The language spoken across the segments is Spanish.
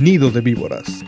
Nido de Víboras.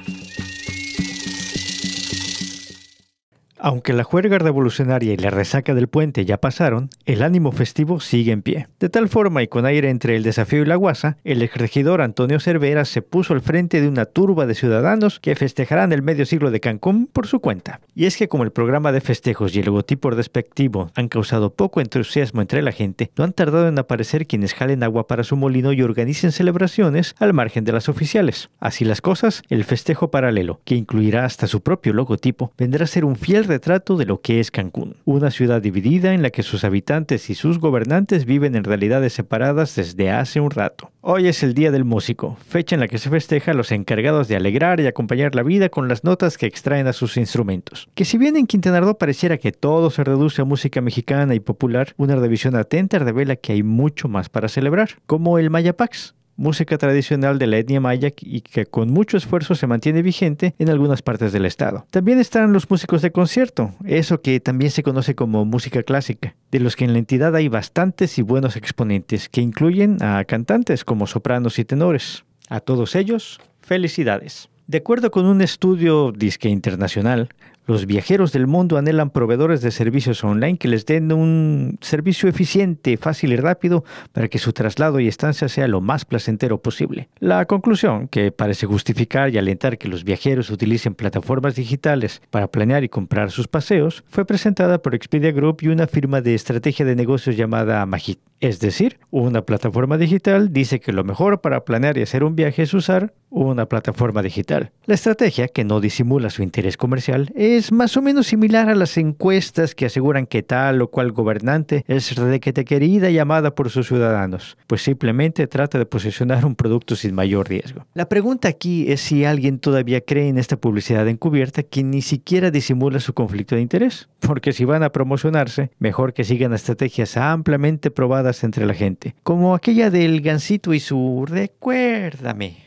Aunque la juerga revolucionaria y la resaca del puente ya pasaron, el ánimo festivo sigue en pie. De tal forma y con aire entre el desafío y la guasa, el exregidor Antonio Cervera se puso al frente de una turba de ciudadanos que festejarán el medio siglo de Cancún por su cuenta. Y es que como el programa de festejos y el logotipo respectivo han causado poco entusiasmo entre la gente, no han tardado en aparecer quienes jalen agua para su molino y organicen celebraciones al margen de las oficiales. Así las cosas, el festejo paralelo, que incluirá hasta su propio logotipo, vendrá a ser un fiel retrato de lo que es Cancún, una ciudad dividida en la que sus habitantes y sus gobernantes viven en realidades separadas desde hace un rato. Hoy es el Día del Músico, fecha en la que se festeja a los encargados de alegrar y acompañar la vida con las notas que extraen a sus instrumentos. Que si bien en Quintana Roo pareciera que todo se reduce a música mexicana y popular, una revisión atenta revela que hay mucho más para celebrar, como el Mayapax, música tradicional de la etnia maya y que con mucho esfuerzo se mantiene vigente en algunas partes del estado. También están los músicos de concierto, eso que también se conoce como música clásica, de los que en la entidad hay bastantes y buenos exponentes que incluyen a cantantes como sopranos y tenores. A todos ellos, felicidades. De acuerdo con un estudio disque internacional, los viajeros del mundo anhelan proveedores de servicios online que les den un servicio eficiente, fácil y rápido para que su traslado y estancia sea lo más placentero posible. La conclusión, que parece justificar y alentar que los viajeros utilicen plataformas digitales para planear y comprar sus paseos, fue presentada por Expedia Group y una firma de estrategia de negocios llamada Magit. Es decir, una plataforma digital dice que lo mejor para planear y hacer un viaje es usar una plataforma digital. La estrategia, que no disimula su interés comercial, es más o menos similar a las encuestas que aseguran que tal o cual gobernante es te querida y amada por sus ciudadanos, pues simplemente trata de posicionar un producto sin mayor riesgo. La pregunta aquí es si alguien todavía cree en esta publicidad encubierta que ni siquiera disimula su conflicto de interés, porque si van a promocionarse, mejor que sigan estrategias ampliamente probadas entre la gente, como aquella del Gansito y su recuérdame.